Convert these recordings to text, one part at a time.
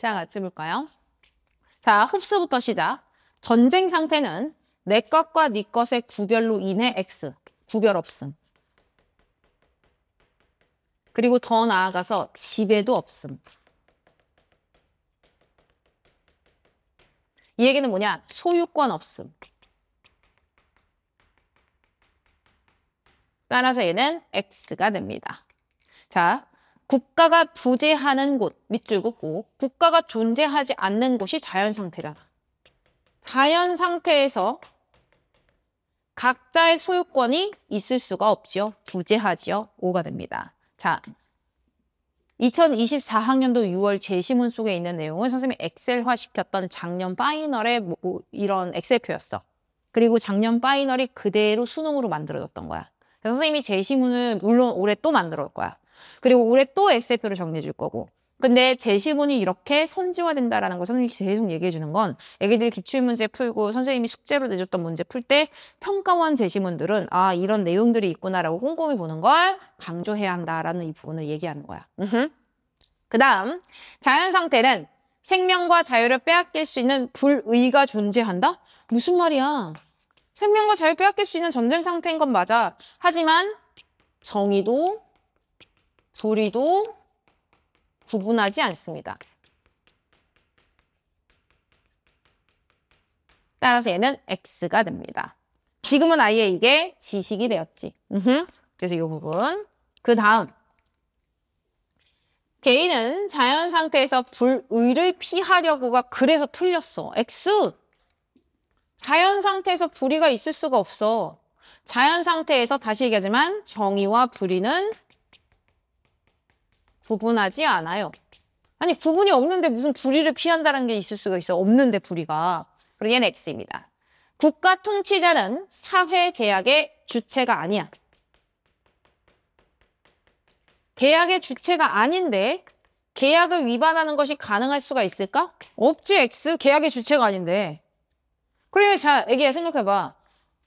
제가 같이 볼까요? 자, 흡수부터 시작. 전쟁 상태는 내 것과 네 것의 구별로 인해 X, 구별 없음. 그리고 더 나아가서 지배도 없음. 이 얘기는 뭐냐? 소유권 없음. 따라서 얘는 X가 됩니다. 자, 국가가 부재하는 곳, 밑줄 긋고 국가가 존재하지 않는 곳이 자연 상태잖아. 자연 상태에서 각자의 소유권이 있을 수가 없지요. 부재하지요. 5가 됩니다. 자, 2024학년도 6월 제시문 속에 있는 내용은 선생님이 엑셀화 시켰던 작년 파이널의 뭐, 뭐 이런 엑셀표였어. 그리고 작년 파이널이 그대로 수능으로 만들어졌던 거야. 선생님이 제시문을 물론 올해 또 만들어 올 거야. 그리고 올해 또 X세표를 정리해 줄 거고. 근데 제시문이 이렇게 선지화된다라는 걸 선생님이 계속 얘기해 주는 건 애기들이 기출문제 풀고 선생님이 숙제로 내줬던 문제 풀 때 평가원 제시문들은 아 이런 내용들이 있구나라고 꼼꼼히 보는 걸 강조해야 한다라는 이 부분을 얘기하는 거야. 그 다음 자연상태는 생명과 자유를 빼앗길 수 있는 불의가 존재한다? 무슨 말이야? 생명과 자유 를 빼앗길 수 있는 전쟁 상태인 건 맞아. 하지만 정의도 둘이도 구분하지 않습니다. 따라서 얘는 X가 됩니다. 지금은 아예 이게 지식이 되었지. 그래서 이 부분. 그 다음. 개인은 자연 상태에서 불의를 피하려고가 그래서 틀렸어. X. 자연 상태에서 불의가 있을 수가 없어. 자연 상태에서 다시 얘기하지만 정의와 불의는 구분하지 않아요. 아니 구분이 없는데 무슨 불의를 피한다는 게 있을 수가 있어. 없는데 불의가. 그리고 얘는 X입니다. 국가 통치자는 사회 계약의 주체가 아니야. 계약의 주체가 아닌데 계약을 위반하는 것이 가능할 수가 있을까? 없지 X 계약의 주체가 아닌데 그래 자 애기야 생각해봐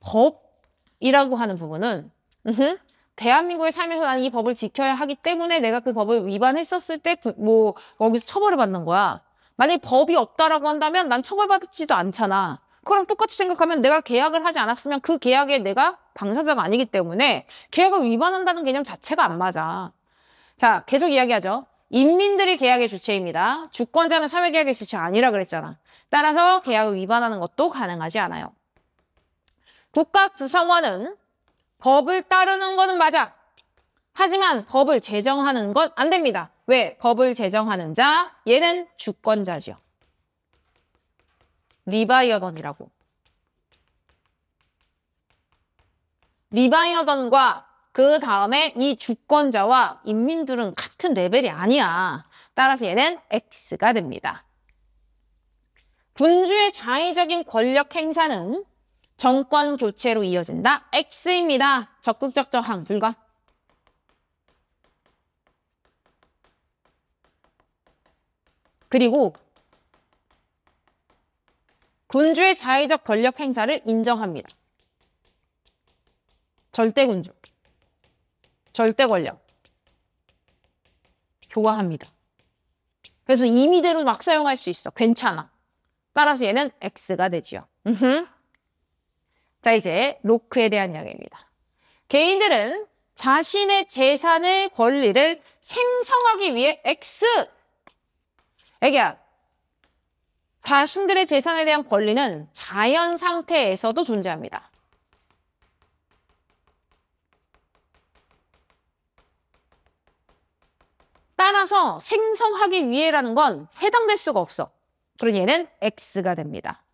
법이라고 하는 부분은 으흠, 대한민국에 살면서 나는 이 법을 지켜야 하기 때문에 내가 그 법을 위반했었을 때 뭐 거기서 처벌을 받는 거야. 만약에 법이 없다라고 한다면 난 처벌받지도 않잖아. 그럼 똑같이 생각하면 내가 계약을 하지 않았으면 그 계약에 내가 당사자가 아니기 때문에 계약을 위반한다는 개념 자체가 안 맞아. 자, 계속 이야기하죠. 인민들이 계약의 주체입니다. 주권자는 사회계약의 주체 아니라 그랬잖아. 따라서 계약을 위반하는 것도 가능하지 않아요. 국가구성원은 법을 따르는 거는 맞아. 하지만 법을 제정하는 건 안 됩니다. 왜? 법을 제정하는 자, 얘는 주권자죠 리바이어던이라고. 리바이어던과 그 다음에 이 주권자와 인민들은 같은 레벨이 아니야. 따라서 얘는 X가 됩니다. 군주의 자의적인 권력 행사는 정권 교체로 이어진다. X입니다. 적극적 저항 불가. 그리고 군주의 자의적 권력 행사를 인정합니다. 절대 군주, 절대 권력, 교화합니다. 그래서 임의대로 막 사용할 수 있어. 괜찮아. 따라서 얘는 X가 되지요. 으흠. 자, 이제 로크에 대한 이야기입니다. 개인들은 자신의 재산의 권리를 생성하기 위해 X에게 자신들의 재산에 대한 권리는 자연 상태에서도 존재합니다. 따라서 생성하기 위해라는 건 해당될 수가 없어. 그러니 얘는 X가 됩니다.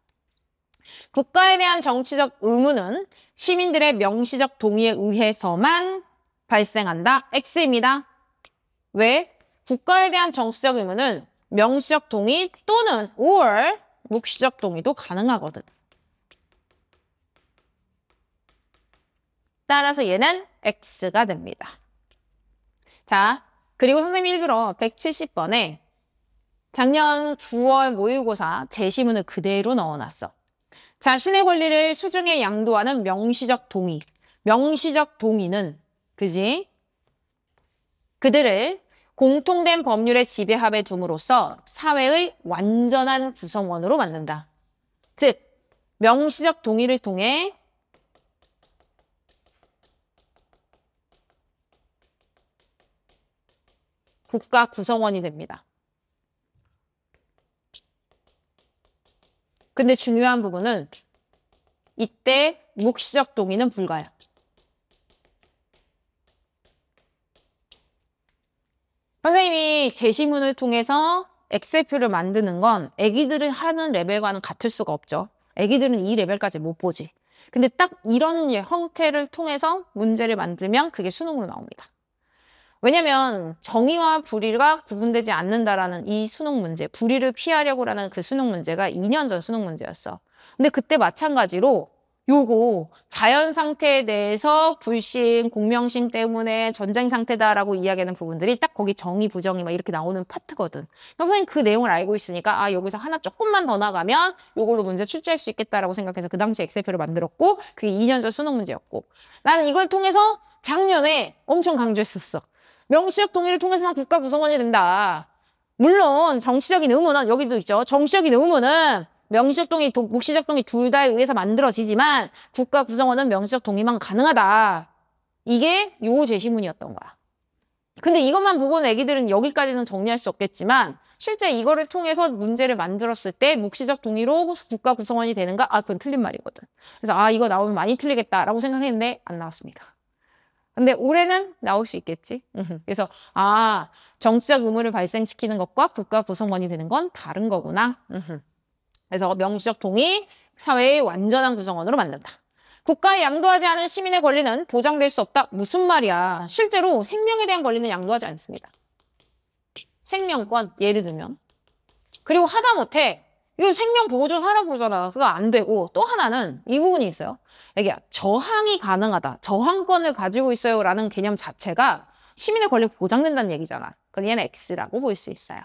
국가에 대한 정치적 의무는 시민들의 명시적 동의에 의해서만 발생한다. X입니다. 왜? 국가에 대한 정치적 의무는 명시적 동의 또는 or 묵시적 동의도 가능하거든. 따라서 얘는 X가 됩니다. 자, 그리고 선생님 일들어 170번에 작년 9월 모의고사 제시문을 그대로 넣어놨어. 자신의 권리를 수중에 양도하는 명시적 동의. 명시적 동의는 그지? 그들을 공통된 법률의 지배합에 둠으로써 사회의 완전한 구성원으로 만든다. 즉, 명시적 동의를 통해 국가 구성원이 됩니다. 근데 중요한 부분은 이때 묵시적 동의는 불가야. 선생님이 제시문을 통해서 엑셀표를 만드는 건애기들은 하는 레벨과는 같을 수가 없죠. 애기들은 이 레벨까지 못 보지. 근데 딱 이런 형태를 통해서 문제를 만들면 그게 수능으로 나옵니다. 왜냐면 정의와 불의가 구분되지 않는다라는 이 수능 문제, 불의를 피하려고라는 그 수능 문제가 2년 전 수능 문제였어. 근데 그때 마찬가지로 요거 자연 상태에 대해서 불신, 공명심 때문에 전쟁 상태다라고 이야기하는 부분들이 딱 거기 정의, 부정이 막 이렇게 나오는 파트거든. 선생님 그 내용을 알고 있으니까 아 여기서 하나 조금만 더 나가면 요걸로 문제 출제할 수 있겠다라고 생각해서 그 당시 엑셀표를 만들었고 그게 2년 전 수능 문제였고 나는 이걸 통해서 작년에 엄청 강조했었어. 명시적 동의를 통해서만 국가 구성원이 된다. 물론 정치적인 의무는 여기도 있죠. 정치적인 의무는 명시적 동의, 도, 묵시적 동의 둘 다에 의해서 만들어지지만 국가 구성원은 명시적 동의만 가능하다. 이게 요 제시문이었던 거야. 근데 이것만 보고는 애기들은 여기까지는 정리할 수 없겠지만 실제 이거를 통해서 문제를 만들었을 때 묵시적 동의로 국가 구성원이 되는가? 아, 그건 틀린 말이거든. 그래서 아, 이거 나오면 많이 틀리겠다라고 생각했는데 안 나왔습니다. 근데 올해는 나올 수 있겠지. 그래서 아 정치적 의무를 발생시키는 것과 국가 구성원이 되는 건 다른 거구나. 그래서 명시적 동의 사회의 완전한 구성원으로 만든다. 국가에 양도하지 않은 시민의 권리는 보장될 수 없다. 무슨 말이야. 실제로 생명에 대한 권리는 양도하지 않습니다. 생명권 예를 들면 그리고 하다못해 이거 생명 보존전 하라고 그러잖아. 그거 안 되고 또 하나는 이 부분이 있어요. 여기야 저항이 가능하다. 저항권을 가지고 있어요. 라는 개념 자체가 시민의 권리가 보장된다는 얘기잖아. 그래서 얘는 X라고 볼 수 있어요.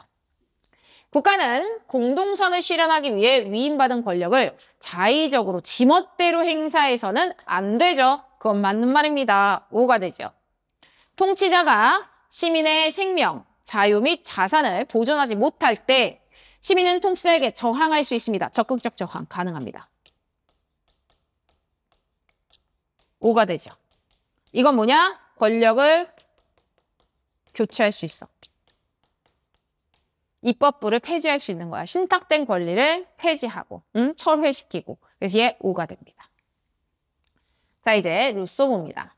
국가는 공동선을 실현하기 위해 위임받은 권력을 자의적으로 지멋대로 행사해서는 안 되죠. 그건 맞는 말입니다. 오가 되죠. 통치자가 시민의 생명, 자유 및 자산을 보존하지 못할 때 시민은 통치자에게 저항할 수 있습니다. 적극적 저항 가능합니다. 5가 되죠. 이건 뭐냐? 권력을 교체할 수 있어. 입법부를 폐지할 수 있는 거야. 신탁된 권리를 폐지하고 음? 철회시키고 그래서 얘 5가 됩니다. 자 이제 루소모입니다.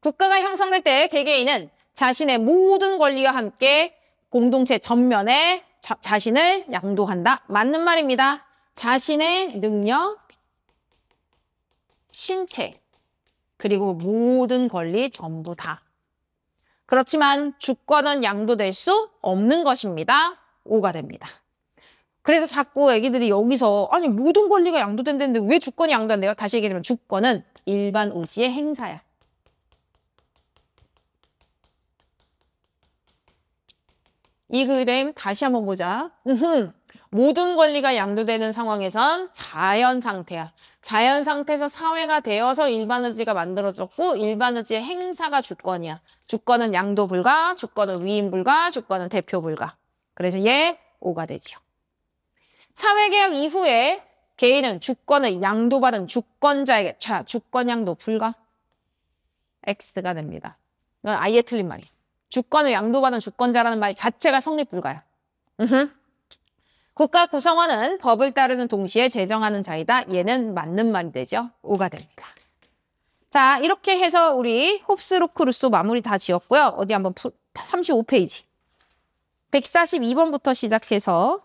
국가가 형성될 때 개개인은 자신의 모든 권리와 함께 공동체 전면에 자, 자신을 양도한다. 맞는 말입니다. 자신의 능력, 신체, 그리고 모든 권리 전부 다. 그렇지만 주권은 양도될 수 없는 것입니다. 오가 됩니다. 그래서 자꾸 애기들이 여기서 아니 모든 권리가 양도된다는데 왜 주권이 양도한대요 다시 얘기하면 주권은 일반 우지의 행사야. 이그림 다시 한번 보자. 으흠. 모든 권리가 양도되는 상황에선 자연 상태야. 자연 상태에서 사회가 되어서 일반 의지가 만들어졌고 일반 의지의 행사가 주권이야. 주권은 양도 불가, 주권은 위임 불가, 주권은 대표 불가. 그래서 얘 5가 되지요. 사회계약 이후에 개인은 주권을 양도받은 주권자에게 자, 주권 양도 불가 X가 됩니다. 이건 아예 틀린 말이에요. 주권을 양도받은 주권자라는 말 자체가 성립 불가야. 으흠. 국가 구성원은 법을 따르는 동시에 제정하는 자이다. 얘는 맞는 말이 되죠. 오가 됩니다. 자, 이렇게 해서 우리 홉스, 로크, 루스 마무리 다 지었고요. 어디 한번 35페이지. 142번부터 시작해서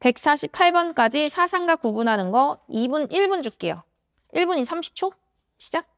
148번까지 사상과 구분하는 거 2분, 1분 줄게요. 1분이 30초? 시작.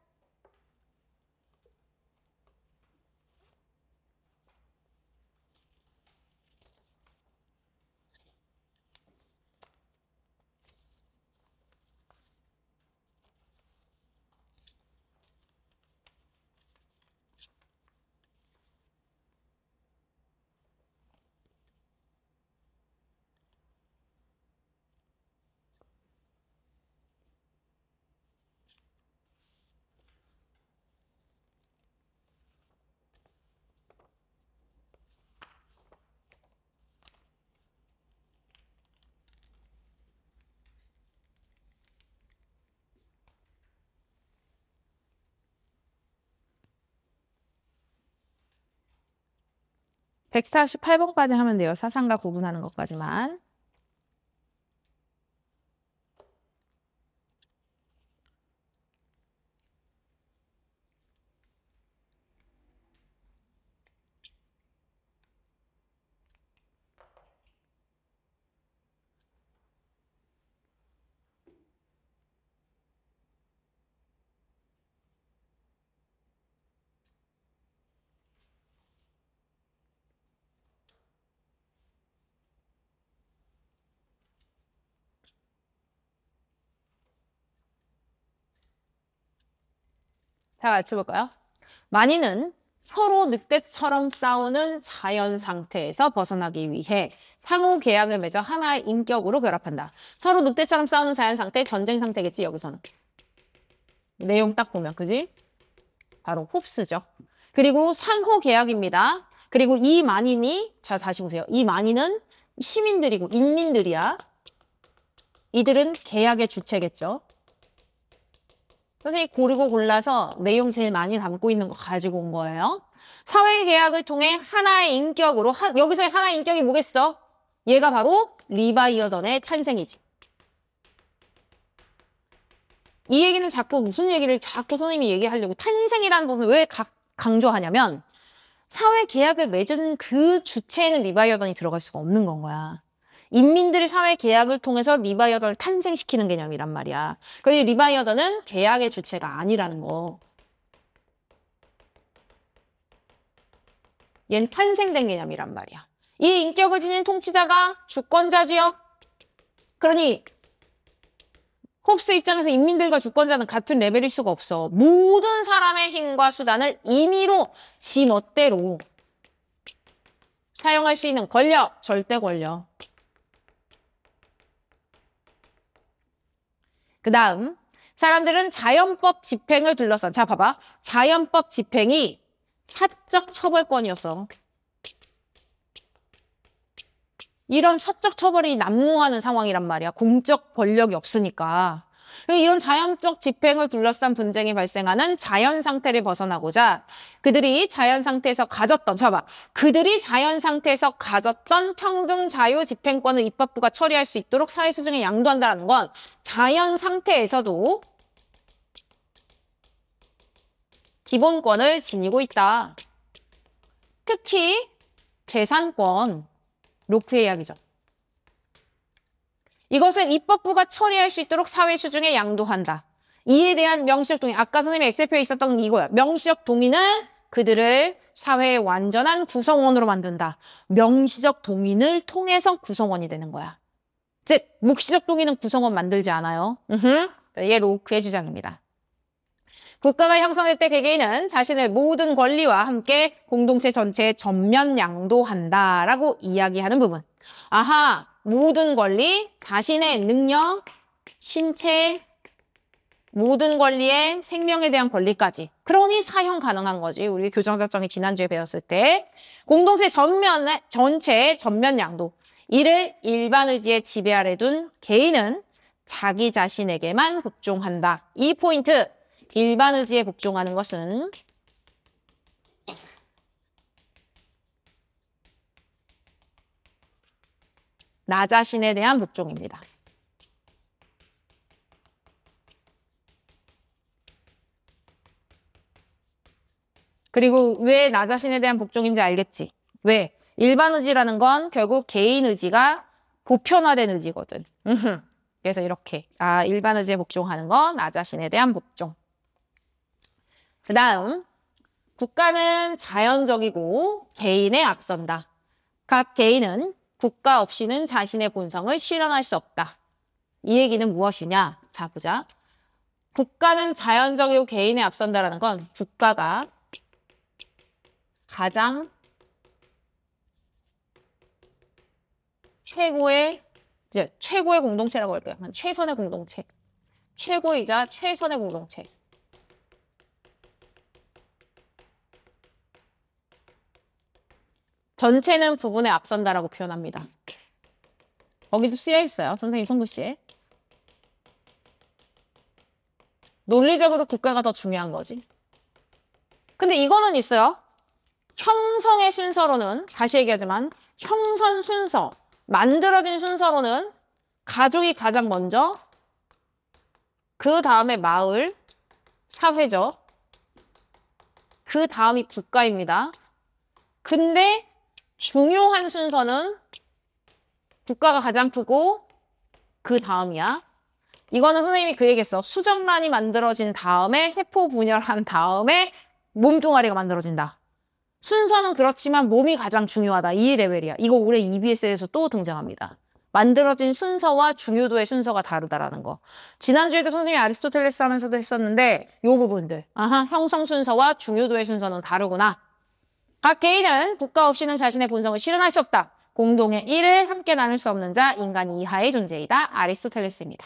148번까지 하면 돼요. 사상과 구분하는 것까지만. 다 같이 볼까요? 만인은 서로 늑대처럼 싸우는 자연 상태에서 벗어나기 위해 상호 계약을 맺어 하나의 인격으로 결합한다. 서로 늑대처럼 싸우는 자연 상태, 전쟁 상태겠지, 여기서는. 내용 딱 보면, 그지? 바로 홉스죠. 그리고 상호 계약입니다. 그리고 이 만인이, 자, 다시 보세요. 이 만인은 시민들이고 인민들이야. 이들은 계약의 주체겠죠. 선생님 고르고 골라서 내용 제일 많이 담고 있는 거 가지고 온 거예요. 사회계약을 통해 하나의 인격으로 하, 여기서 하나의 인격이 뭐겠어? 얘가 바로 리바이어던의 탄생이지. 이 얘기는 자꾸 무슨 얘기를 자꾸 선생님이 얘기하려고 탄생이라는 부분을 왜 가, 강조하냐면 사회 계약을 맺은 그 주체에는 리바이어던이 들어갈 수가 없는 건 거야. 인민들이 사회 계약을 통해서 리바이어던을 탄생시키는 개념이란 말이야. 그래서 리바이어던은 계약의 주체가 아니라는 거. 얜 탄생된 개념이란 말이야. 이 인격을 지닌 통치자가 주권자지요. 그러니 홉스 입장에서 인민들과 주권자는 같은 레벨일 수가 없어. 모든 사람의 힘과 수단을 임의로 지 멋대로 사용할 수 있는 권력, 절대 권력. 그 다음 사람들은 자연법 집행을 둘러싼 자 봐봐 자연법 집행이 사적 처벌권이었어 이런 사적 처벌이 난무하는 상황이란 말이야 공적 권력이 없으니까 이런 자연적 집행을 둘러싼 분쟁이 발생하는 자연 상태를 벗어나고자 그들이 자연 상태에서 가졌던, 자아 그들이 자연 상태에서 가졌던 평등 자유 집행권을 입법부가 처리할 수 있도록 사회 수준에 양도한다는 건 자연 상태에서도 기본권을 지니고 있다. 특히 재산권, 로크의 이야기죠. 이것은 입법부가 처리할 수 있도록 사회 수중에 양도한다. 이에 대한 명시적 동의. 아까 선생님이 엑셀표에 있었던 이거야. 명시적 동의는 그들을 사회의 완전한 구성원으로 만든다. 명시적 동의를 통해서 구성원이 되는 거야. 즉, 묵시적 동의는 구성원 만들지 않아요. 으흠. 이게 로크의 주장입니다. 국가가 형성될 때 개개인은 자신의 모든 권리와 함께 공동체 전체에 전면 양도한다라고 이야기하는 부분. 아하, 모든 권리, 자신의 능력, 신체, 모든 권리에 생명에 대한 권리까지. 그러니 사형 가능한 거지. 우리 교정작정이 지난주에 배웠을 때. 공동체 전면의, 전체의 전면 양도. 이를 일반 의지의 지배 아래 둔 개인은 자기 자신에게만 복종한다. 이 포인트. 일반 의지에 복종하는 것은 나 자신에 대한 복종입니다. 그리고 왜 나 자신에 대한 복종인지 알겠지? 왜? 일반 의지라는 건 결국 개인 의지가 보편화된 의지거든. 그래서 이렇게 아 일반 의지에 복종하는 건 나 자신에 대한 복종. 그 다음 국가는 자연적이고 개인에 앞선다. 각 개인은 국가 없이는 자신의 본성을 실현할 수 없다. 이 얘기는 무엇이냐? 자, 보자. 국가는 자연적이고 개인에 앞선다라는 건 국가가 가장 최고의 이제 최고의 공동체라고 할까요? 최선의 공동체. 최고이자 최선의 공동체. 전체는 부분에 앞선다라고 표현합니다. 거기도 쓰여 있어요. 선생님 송글씨에. 논리적으로 국가가 더 중요한 거지. 근데 이거는 있어요. 형성의 순서로는 다시 얘기하지만 형선 순서, 만들어진 순서로는 가족이 가장 먼저 그 다음에 마을, 사회죠. 그 다음이 국가입니다. 근데 중요한 순서는 국가가 가장 크고 그 다음이야. 이거는 선생님이 그 얘기했어. 수정란이 만들어진 다음에 세포 분열한 다음에 몸뚱아리가 만들어진다. 순서는 그렇지만 몸이 가장 중요하다. 이 레벨이야. 이거 올해 EBS에서 또 등장합니다. 만들어진 순서와 중요도의 순서가 다르다라는 거. 지난주에도 선생님이 아리스토텔레스 하면서도 했었는데 요 부분들. 아하, 형성 순서와 중요도의 순서는 다르구나. 각 개인은 국가 없이는 자신의 본성을 실현할 수 없다. 공동의 일을 함께 나눌 수 없는 자, 인간 이하의 존재이다. 아리스토텔레스입니다.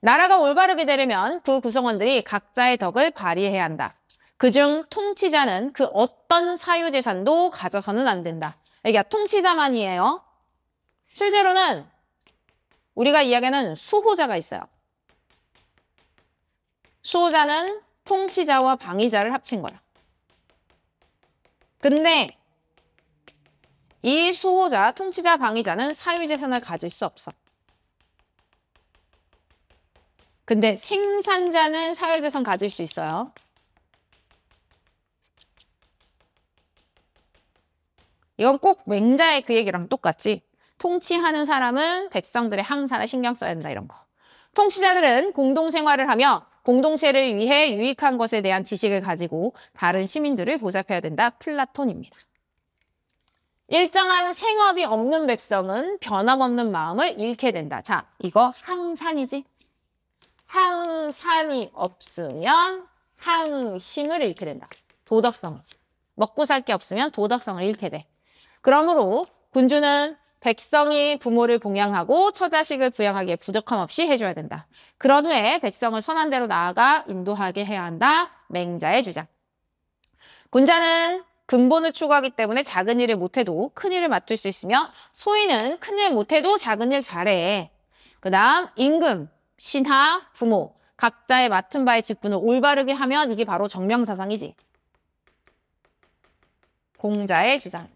나라가 올바르게 되려면 그 구성원들이 각자의 덕을 발휘해야 한다. 그중 통치자는 그 어떤 사유재산도 가져서는 안 된다. 이게 통치자만이에요. 실제로는 우리가 이야기하는 수호자가 있어요. 수호자는 통치자와 방위자를 합친 거야. 근데 이 수호자, 통치자, 방위자는 사유재산을 가질 수 없어. 근데 생산자는 사유재산 가질 수 있어요. 이건 꼭 맹자의 그 얘기랑 똑같지. 통치하는 사람은 백성들의 항사나 신경 써야 된다 이런 거. 통치자들은 공동생활을 하며 공동체를 위해 유익한 것에 대한 지식을 가지고 다른 시민들을 보살펴야 된다. 플라톤입니다. 일정한 생업이 없는 백성은 변함없는 마음을 잃게 된다. 자, 이거 항산이지? 항산이 없으면 항심을 잃게 된다. 도덕성이지. 먹고 살 게 없으면 도덕성을 잃게 돼. 그러므로 군주는 백성이 부모를 봉양하고 처자식을 부양하기에 부족함 없이 해줘야 된다. 그런 후에 백성을 선한 대로 나아가 인도하게 해야 한다. 맹자의 주장. 군자는 근본을 추구하기 때문에 작은 일을 못해도 큰 일을 맡을 수 있으며 소인은 큰 일 못해도 작은 일 잘해. 그 다음 임금, 신하, 부모 각자의 맡은 바의 직분을 올바르게 하면 이게 바로 정명사상이지. 공자의 주장.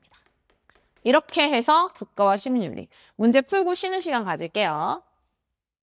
이렇게 해서 국가와 시민윤리 문제 풀고 쉬는 시간 가질게요.